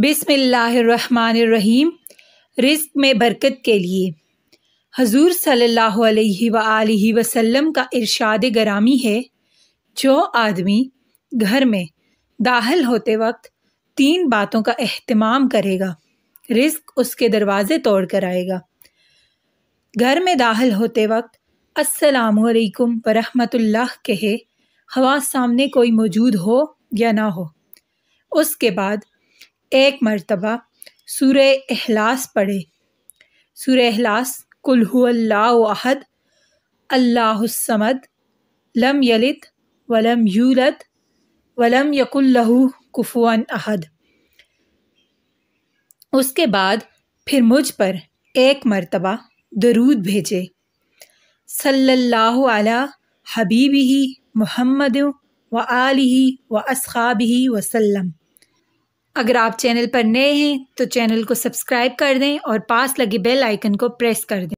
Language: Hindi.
बिसमीम रिस्क में बरकत के लिए हजूर सल्लल्लाहु अलैहि अलैहि वसल्लम का इरशाद गरामी है जो आदमी घर में दाखिल होते वक्त तीन बातों का अहतमाम करेगा रिस्क उसके दरवाज़े तोड़ कर आएगा घर में दाखिल होते वक्त असलकम वरहमतुल्लाह कहे हवा सामने कोई मौजूद हो या ना हो उसके बाद एक मरतबा सुर अहलास पढ़े सुर अहलास कुल्हुल्लाहद अल्लाहसमद लम यलित वलम यूलत वलम यकुल्लहू कुफुअन अहद उसके बाद फिर मुझ पर एक मरतबा दरूद भेजे सल्लल्लाहु अला हबीब ही मोहम्मद व आलि व ही वसल्लम अगर आप चैनल पर नए हैं तो चैनल को सब्सक्राइब कर दें और पास लगे बेल आइकन को प्रेस कर दें